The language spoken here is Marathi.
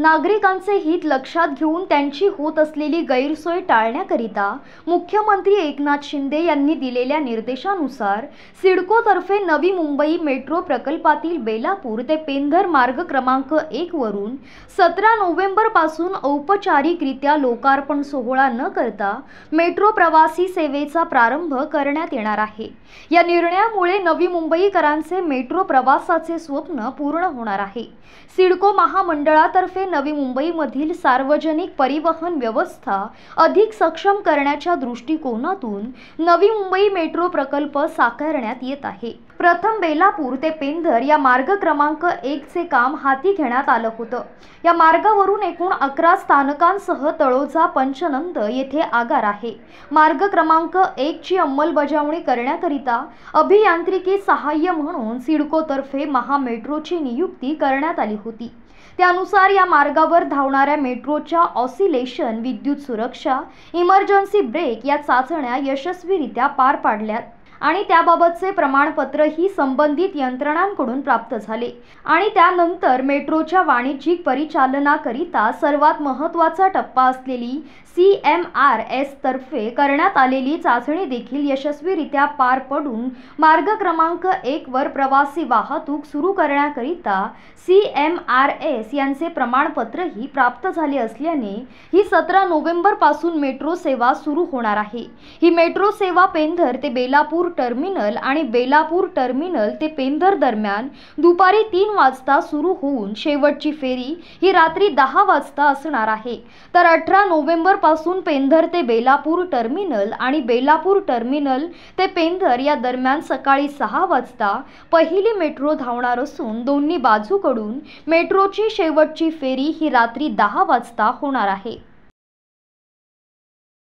नागरिकांचे हित लक्षात घेऊन त्यांची होत असलेली गैरसोय टाळण्याकरिता मुख्यमंत्री एकनाथ शिंदे यांनी दिलेल्या निर्देशानुसार सिडकोतर्फे नवी मुंबई मेट्रो प्रकल्पातील बेलापूर ते पेंधर मार्ग क्रमांक वरून सतरा नोव्हेंबरपासून औपचारिकरित्या लोकार्पण सोहळा न करता मेट्रो प्रवासी सेवेचा प्रारंभ करण्यात येणार आहे या निर्णयामुळे नवी मुंबईकरांचे मेट्रो प्रवासाचे स्वप्न पूर्ण होणार आहे सिडको महामंडळातर्फे नवी मुंबई मुंबईमधील सार्वजनिक परिवहन व्यवस्था अधिक सक्षम करण्याच्या दृष्टिकोनातून नवी मुंबई मेट्रो प्रकल्प साकारण्यात येत आहे प्रथम बेलापूर ते पेंधर या मार्ग क्रमांक एकचे काम हाती घेण्यात आलं होतं या मार्गावरून एकूण अकरा स्थानकांसह तळोजा पंचनंद येथे आगार आहे मार्ग क्रमांक एकची अंमलबजावणी करण्याकरिता अभियांत्रिकी सहाय्य म्हणून सिडकोतर्फे महामेट्रोची नियुक्ती करण्यात आली होती त्यानुसार या मार्गावर धावणाऱ्या मेट्रोच्या ऑसिलेशन विद्युत सुरक्षा इमर्जन्सी ब्रेक या चाचण्या यशस्वीरित्या पार पाडल्यात आणि त्याबाबतचे प्रमाणपत्रही संबंधित यंत्रणांकडून प्राप्त झाले आणि त्यानंतर मेट्रोच्या वाणिज्यिक परिचालनाकरिता सर्वात महत्त्वाचा टप्पा असलेली सी एम आर एस तर्फे करण्यात आलेली चाचणी देखील यशस्वीरित्या पार पडून मार्ग क्रमांक एकवर प्रवासी वाहतूक सुरू करण्याकरिता सी एम आर एस यांचे प्रमाणपत्रही प्राप्त झाले असल्याने ही सतरा नोव्हेंबरपासून मेट्रो सेवा सुरू होणार आहे ही मेट्रो सेवा पेंधर ते बेलापूर टर्मिनल आणि बेलापूर टर्मिनल ते पेंधर दरम्यान दुपारी तीन वाजता सुरू होऊन शेवटची फेरी ही रात्री दहा वाजता असणार आहे तर अठरा नोव्हेंबरपासून पेंधर ते बेलापूर टर्मिनल आणि बेलापूर टर्मिनल ते पेंधर या दरम्यान सकाळी सहा वाजता पहिली मेट्रो धावणार असून दोन्ही बाजूकडून मेट्रोची शेवटची फेरी ही रात्री दहा वाजता होणार आहे